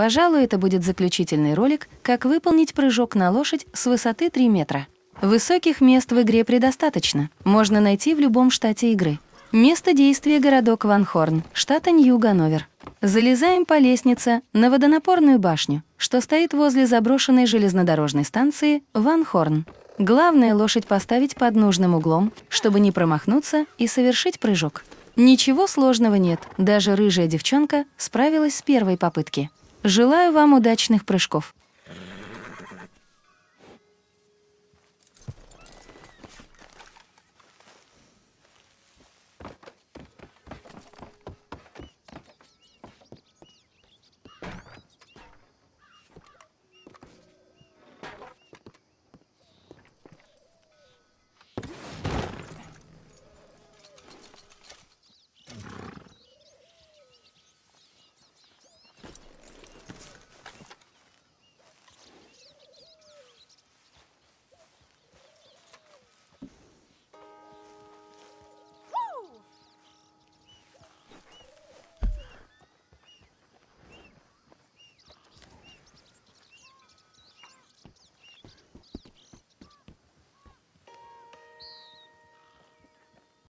Пожалуй, это будет заключительный ролик, как выполнить прыжок на лошадь с высоты 3 метра. Высоких мест в игре предостаточно, можно найти в любом штате игры. Место действия — городок Ванхорн, штата Нью-Ганновер. Залезаем по лестнице на водонапорную башню, что стоит возле заброшенной железнодорожной станции Ванхорн. Главное — лошадь поставить под нужным углом, чтобы не промахнуться и совершить прыжок. Ничего сложного нет, даже рыжая девчонка справилась с первой попытки. Желаю вам удачных прыжков!